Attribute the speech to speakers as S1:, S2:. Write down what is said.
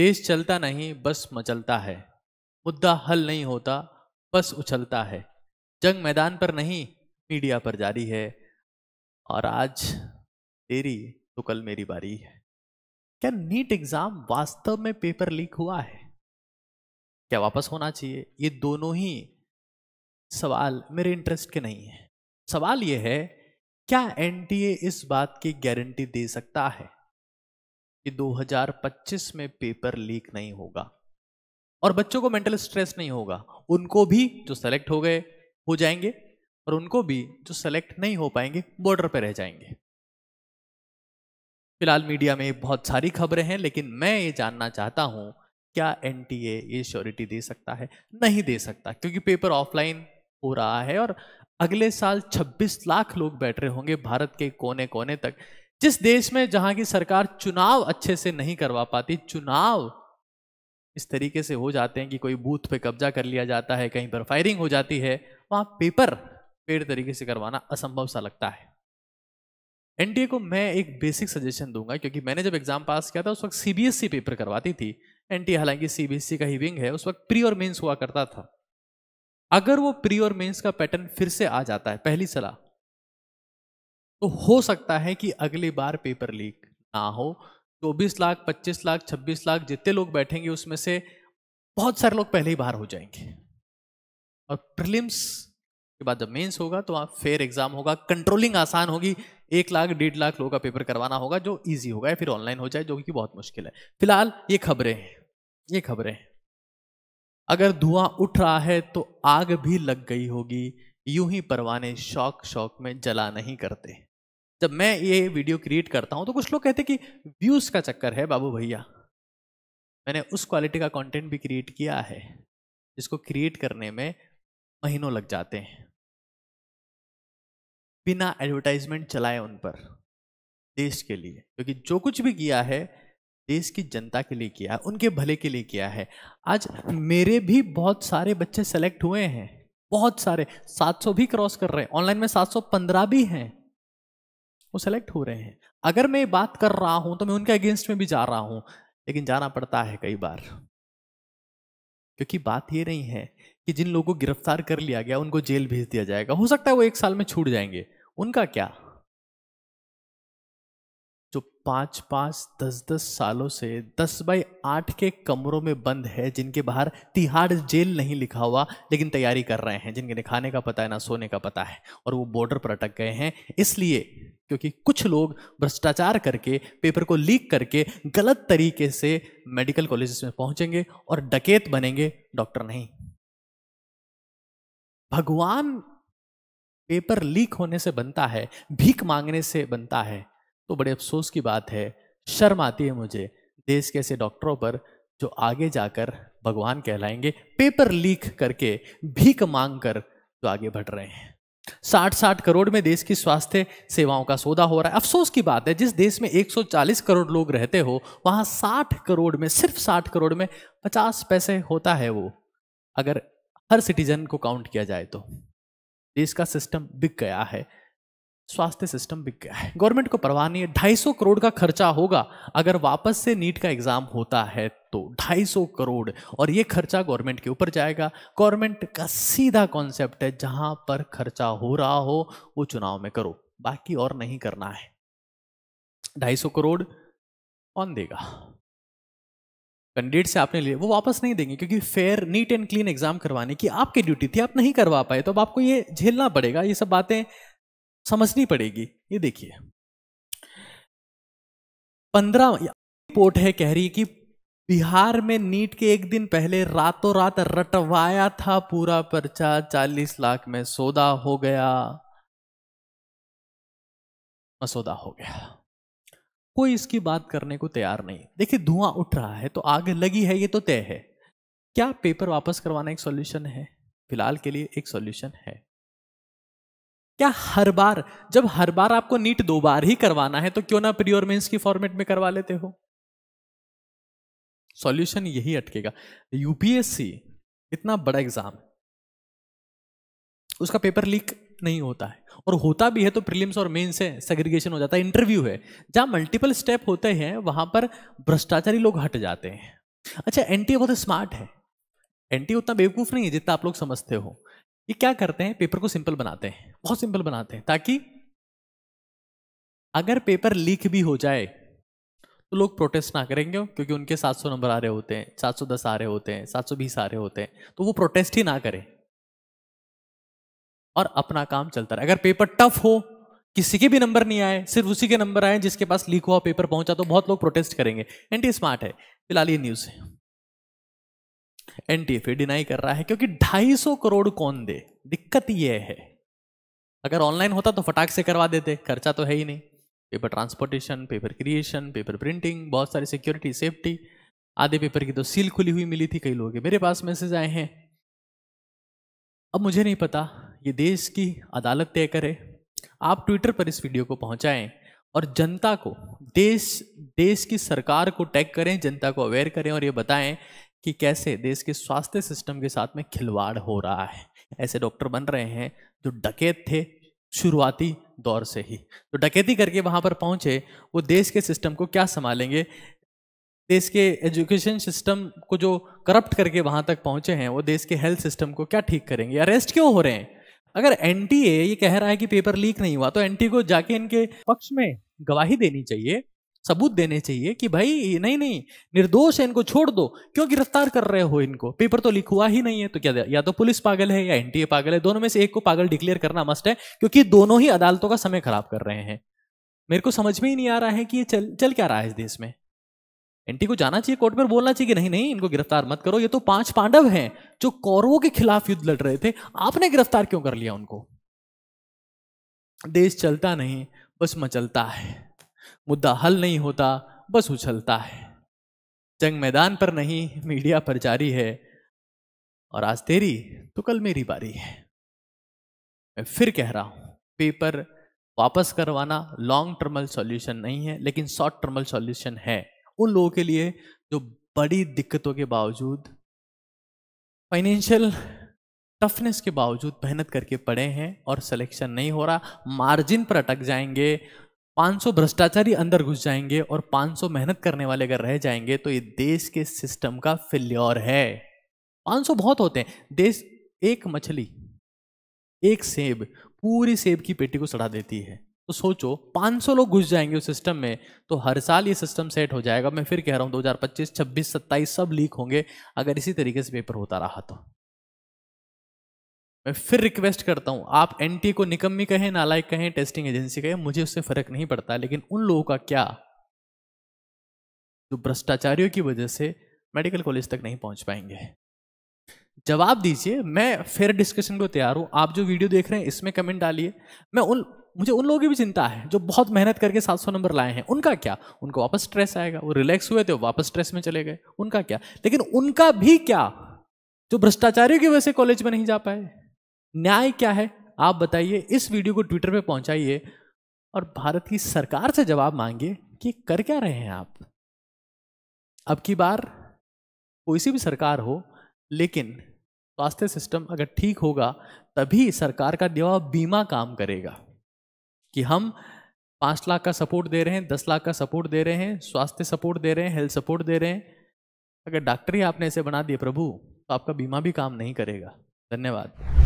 S1: देश चलता नहीं बस मचलता है मुद्दा हल नहीं होता बस उछलता है जंग मैदान पर नहीं मीडिया पर जारी है और आज तेरी तो कल मेरी बारी है क्या नीट एग्जाम वास्तव में पेपर लीक हुआ है क्या वापस होना चाहिए ये दोनों ही सवाल मेरे इंटरेस्ट के नहीं है सवाल ये है क्या एनटीए इस बात की गारंटी दे सकता है कि 2025 में पेपर लीक नहीं होगा और बच्चों को मेंटल स्ट्रेस नहीं होगा उनको भी जो सेलेक्ट हो गए हो जाएंगे और उनको भी जो सेलेक्ट नहीं हो पाएंगे बॉर्डर पर रह जाएंगे फिलहाल मीडिया में बहुत सारी खबरें हैं लेकिन मैं ये जानना चाहता हूं क्या एन ये श्योरिटी दे सकता है नहीं दे सकता क्योंकि पेपर ऑफलाइन हो रहा है और अगले साल 26 लाख लोग बैठ रहे होंगे भारत के कोने कोने तक जिस देश में जहां की सरकार चुनाव अच्छे से नहीं करवा पाती चुनाव इस तरीके से हो जाते हैं कि कोई बूथ पे कब्जा कर लिया जाता है कहीं पर फायरिंग हो जाती है वहां पेपर पेड़ तरीके से करवाना असंभव सा लगता है एनडीए को मैं एक बेसिक सजेशन दूंगा क्योंकि मैंने जब एग्जाम पास किया था उस वक्त सीबीएसई पेपर e करवाती थी एनडीए हालांकि सीबीएसई e का ही विंग है उस वक्त प्री और मेंस हुआ करता था अगर वो प्री और मेंस का पैटर्न फिर से आ जाता है पहली सलाह तो हो सकता है कि अगली बार पेपर लीक ना हो चौबीस लाख पच्चीस लाख छब्बीस लाख जितने लोग बैठेंगे उसमें से बहुत सारे लोग पहले ही बाहर हो जाएंगे और प्रिलिम्स के बाद जब मेंस होगा तो आप फेयर एग्जाम होगा कंट्रोलिंग आसान होगी एक लाख डेढ़ लाख लोगों का पेपर करवाना होगा जो इजी होगा या फिर ऑनलाइन हो जाए जो कि बहुत मुश्किल है फिलहाल ये खबरें हैं ये खबरें हैं अगर धुआं उठ रहा है तो आग भी लग गई होगी यूं ही परवाने शौक शौक में जला नहीं करते जब मैं ये वीडियो क्रिएट करता हूँ तो कुछ लोग कहते कि व्यूज़ का चक्कर है बाबू भैया मैंने उस क्वालिटी का कंटेंट भी क्रिएट किया है जिसको क्रिएट करने में महीनों लग जाते हैं बिना एडवर्टाइजमेंट चलाए उन पर देश के लिए क्योंकि जो कुछ भी किया है देश की जनता के लिए किया है उनके भले के लिए किया है आज मेरे भी बहुत सारे बच्चे सेलेक्ट हुए हैं बहुत सारे 700 भी क्रॉस कर रहे हैं ऑनलाइन में 715 भी हैं वो सेलेक्ट हो रहे हैं अगर मैं बात कर रहा हूं तो मैं उनके अगेंस्ट में भी जा रहा हूं लेकिन जाना पड़ता है कई बार क्योंकि बात ये नहीं है कि जिन लोगों को गिरफ्तार कर लिया गया उनको जेल भेज दिया जाएगा हो सकता है वो एक साल में छूट जाएंगे उनका क्या जो पाँच पाँच दस दस सालों से दस बाई आठ के कमरों में बंद है जिनके बाहर तिहाड़ जेल नहीं लिखा हुआ लेकिन तैयारी कर रहे हैं जिनके खाने का पता है ना सोने का पता है और वो बॉर्डर पर अटक गए हैं इसलिए क्योंकि कुछ लोग भ्रष्टाचार करके पेपर को लीक करके गलत तरीके से मेडिकल कॉलेज में पहुंचेंगे और डकेत बनेंगे डॉक्टर नहीं भगवान पेपर लीक होने से बनता है भीख मांगने से बनता है तो बड़े अफसोस की बात है शर्म आती है मुझे देश के ऐसे डॉक्टरों पर जो आगे जाकर भगवान कहलाएंगे पेपर लीक करके भीख मांग कर जो आगे बढ़ रहे हैं साठ साठ करोड़ में देश की स्वास्थ्य सेवाओं का सौदा हो रहा है अफसोस की बात है जिस देश में 140 करोड़ लोग रहते हो वहां साठ करोड़ में सिर्फ साठ करोड़ में पचास पैसे होता है वो अगर हर सिटीजन को काउंट किया जाए तो देश का सिस्टम बिक गया है स्वास्थ्य सिस्टम बिक गया है गवर्नमेंट को परवाह नहीं है ढाई सौ करोड़ का खर्चा होगा अगर वापस से नीट का एग्जाम होता है तो ढाई सौ करोड़ और ये खर्चा गवर्नमेंट के ऊपर जाएगा गवर्नमेंट का सीधा कॉन्सेप्ट है जहां पर खर्चा हो रहा हो वो चुनाव में करो बाकी और नहीं करना है ढाई सौ करोड़ कौन देगा कैंडिडेट से आपने लिए वो वापस नहीं देंगे क्योंकि fair neat and clean exam करवाने की आपकी ड्यूटी थी आप नहीं करवा पाए तो अब आपको ये झेलना पड़ेगा ये सब बातें समझनी पड़ेगी ये देखिए पंद्रह रिपोर्ट है कह रही कि बिहार में नीट के एक दिन पहले रातों रात रटवाया था पूरा पर्चा चालीस लाख में सौदा हो गया मसौदा हो गया कोई इसकी बात करने को तैयार नहीं देखिए धुआं उठ रहा है तो आग लगी है ये तो तय है क्या पेपर वापस करवाना एक सॉल्यूशन है फिलहाल के लिए एक सॉल्यूशन है क्या हर बार जब हर बार आपको नीट दो बार ही करवाना है तो क्यों ना प्रियोर मेन्स मेंस की फॉर्मेट में करवा लेते हो सॉल्यूशन यही अटकेगा यूपीएससी इतना बड़ा एग्जाम उसका पेपर लीक नहीं होता है और होता भी है तो प्रीलिम्स और मेन्स से सेग्रीगेशन हो जाता है इंटरव्यू है जहां मल्टीपल स्टेप होते हैं वहां पर भ्रष्टाचारी लोग हट जाते हैं अच्छा एनटी बहुत स्मार्ट है एनटी उतना बेवकूफ नहीं है जितना आप लोग समझते हो ये क्या करते हैं पेपर को सिंपल बनाते हैं बहुत सिंपल बनाते हैं ताकि अगर पेपर लीक भी हो जाए तो लोग प्रोटेस्ट ना करेंगे क्योंकि उनके 700 नंबर आ रहे होते हैं 710 आ रहे होते हैं 720 आ रहे होते हैं तो वो प्रोटेस्ट ही ना करें और अपना काम चलता रहे अगर पेपर टफ हो किसी के भी नंबर नहीं आए सिर्फ उसी के नंबर आए जिसके पास लीक हुआ पेपर पहुंचा तो बहुत लोग प्रोटेस्ट करेंगे एंटी स्मार्ट है फिलहाल ये न्यूज़ है एनटीएफए डिनाई कर रहा है क्योंकि 250 करोड़ कौन दे दिक्कत यह है अगर ऑनलाइन होता तो फटाक से करवा देते खर्चा तो है ही नहीं paper transportation paper creation paper printing बहुत सारी सिक्योरिटी सेफ्टी आधे पेपर की तो सील खुली हुई मिली थी कई लोगों के मेरे पास मैसेज आए हैं अब मुझे नहीं पता ये देश की अदालत तय करे आप ट्विटर पर इस वीडियो को पहुंचाएं और जनता को देश देश की सरकार को टैग करें जनता को अवेयर करें और ये बताएं कि कैसे देश के स्वास्थ्य सिस्टम के साथ में खिलवाड़ हो रहा है ऐसे डॉक्टर बन रहे हैं जो डकैत थे शुरुआती दौर से ही तो डकैती करके वहाँ पर पहुँचे वो देश के सिस्टम को क्या संभालेंगे देश के एजुकेशन सिस्टम को जो करप्ट करके वहाँ तक पहुँचे हैं वो देश के हेल्थ सिस्टम को क्या ठीक करेंगे अरेस्ट क्यों हो रहे हैं अगर एन ये कह रहा है कि पेपर लीक नहीं हुआ तो एन को जाके इनके पक्ष में गवाही देनी चाहिए सबूत देने चाहिए कि भाई नहीं नहीं निर्दोष है इनको छोड़ दो क्यों गिरफ्तार कर रहे हो इनको पेपर तो लिख हुआ ही नहीं है तो क्या या तो पुलिस पागल है या एनटीए पागल है दोनों में से एक को पागल डिक्लेयर करना मस्ट है क्योंकि दोनों ही अदालतों का समय खराब कर रहे हैं मेरे को समझ में ही नहीं आ रहा है कि ये चल चल क्या रहा है इस देश में एनटी को जाना चाहिए कोर्ट में बोलना चाहिए कि नहीं नहीं इनको गिरफ्तार मत करो ये तो पांच पांडव हैं जो कौरवों के खिलाफ युद्ध लड़ रहे थे आपने गिरफ्तार क्यों कर लिया उनको देश चलता नहीं बस मचलता है मुद्दा हल नहीं होता बस उछलता है जंग मैदान पर नहीं मीडिया पर जारी है और आज तेरी तो कल मेरी बारी है मैं फिर कह रहा हूं पेपर वापस करवाना लॉन्ग टर्मल सॉल्यूशन नहीं है लेकिन शॉर्ट टर्मल सॉल्यूशन है उन लोगों के लिए जो बड़ी दिक्कतों के बावजूद फाइनेंशियल टफनेस के बावजूद मेहनत करके पड़े हैं और सिलेक्शन नहीं हो रहा मार्जिन पर अटक जाएंगे 500 भ्रष्टाचारी अंदर घुस जाएंगे और 500 मेहनत करने वाले अगर रह जाएंगे तो ये देश के सिस्टम का फिल्योर है 500 बहुत होते हैं देश एक मछली एक सेब पूरी सेब की पेटी को सड़ा देती है तो सोचो 500 लोग घुस जाएंगे उस सिस्टम में तो हर साल ये सिस्टम सेट हो जाएगा मैं फिर कह रहा हूँ 2025, 26, 27 सब लीक होंगे अगर इसी तरीके से पेपर होता रहा तो मैं फिर रिक्वेस्ट करता हूँ आप एन को निकम्मी कहें नालायक कहें टेस्टिंग एजेंसी कहें मुझे उससे फर्क नहीं पड़ता लेकिन उन लोगों का क्या जो भ्रष्टाचारियों की वजह से मेडिकल कॉलेज तक नहीं पहुंच पाएंगे जवाब दीजिए मैं फेयर डिस्कशन को तैयार हूँ आप जो वीडियो देख रहे हैं इसमें कमेंट डालिए मैं उन मुझे उन लोगों की भी चिंता है जो बहुत मेहनत करके 700 नंबर लाए हैं उनका क्या उनको वापस स्ट्रेस आएगा वो रिलैक्स हुए थे वापस स्ट्रेस में चले गए उनका क्या लेकिन उनका भी क्या जो भ्रष्टाचारियों की वजह से कॉलेज में नहीं जा पाए न्याय क्या है आप बताइए इस वीडियो को ट्विटर पे पहुंचाइए और भारत की सरकार से जवाब मांगिए कि कर क्या रहे हैं आप अब की बार कोई सी भी सरकार हो लेकिन स्वास्थ्य सिस्टम अगर ठीक होगा तभी सरकार का दिवा बीमा काम करेगा कि हम पाँच लाख का सपोर्ट दे रहे हैं दस लाख का सपोर्ट दे रहे हैं स्वास्थ्य सपोर्ट दे रहे हैं हेल्थ सपोर्ट दे रहे हैं अगर डॉक्टर ही आपने ऐसे बना दिए प्रभु तो आपका बीमा भी काम नहीं करेगा धन्यवाद